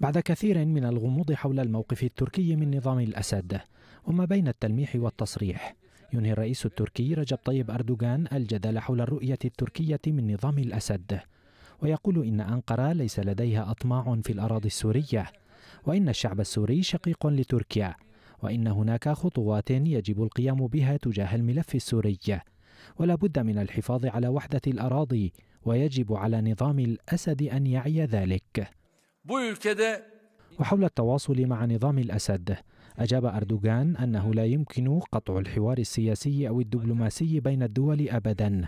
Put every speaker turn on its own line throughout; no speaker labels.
بعد كثير من الغموض حول الموقف التركي من نظام الأسد وما بين التلميح والتصريح ينهي الرئيس التركي رجب طيب أردوغان الجدل حول الرؤية التركية من نظام الأسد ويقول إن أنقرة ليس لديها أطماع في الأراضي السورية وإن الشعب السوري شقيق لتركيا وإن هناك خطوات يجب القيام بها تجاه الملف السوري ولا بد من الحفاظ على وحدة الأراضي ويجب على نظام الأسد أن يعي ذلك وحول التواصل مع نظام الأسد أجاب أردوغان أنه لا يمكن قطع الحوار السياسي أو الدبلوماسي بين الدول أبدا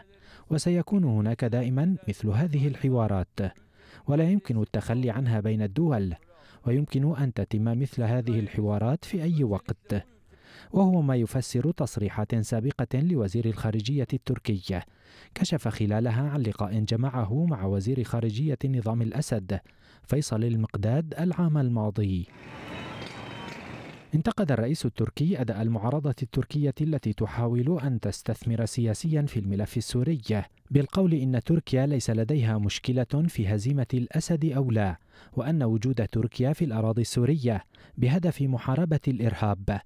وسيكون هناك دائما مثل هذه الحوارات ولا يمكن التخلي عنها بين الدول ويمكن أن تتم مثل هذه الحوارات في أي وقت وهو ما يفسر تصريحات سابقة لوزير الخارجية التركي كشف خلالها عن لقاء جمعه مع وزير خارجية نظام الأسد فيصل المقداد العام الماضي انتقد الرئيس التركي أداء المعارضة التركية التي تحاول أن تستثمر سياسيا في الملف السوري بالقول إن تركيا ليس لديها مشكلة في هزيمة الأسد أو لا وأن وجود تركيا في الأراضي السورية بهدف محاربة الإرهاب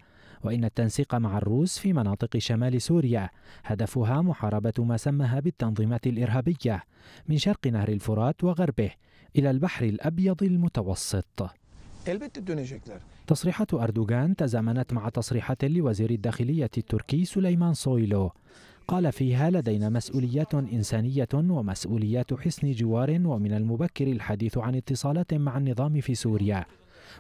وإن التنسيق مع الروس في مناطق شمال سوريا هدفها محاربة ما سماها بالتنظيمات الإرهابية من شرق نهر الفرات وغربه إلى البحر الأبيض المتوسط تصريحات أردوغان تزامنت مع تصريحات لوزير الداخلية التركي سليمان صويلو قال فيها لدينا مسؤوليات إنسانية ومسؤوليات حسن جوار ومن المبكر الحديث عن اتصالات مع النظام في سوريا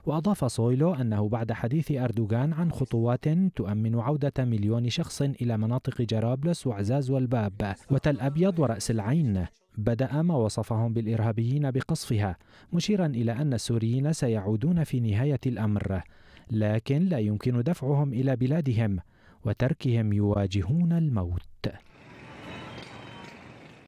وأضاف سويلو أنه بعد حديث أردوغان عن خطوات تؤمن عودة مليون شخص إلى مناطق جرابلس وعزاز والباب وتل أبيض ورأس العين بدأ ما وصفهم بالإرهابيين بقصفها مشيرا إلى أن السوريين سيعودون في نهاية الأمر لكن لا يمكن دفعهم إلى بلادهم وتركهم يواجهون الموت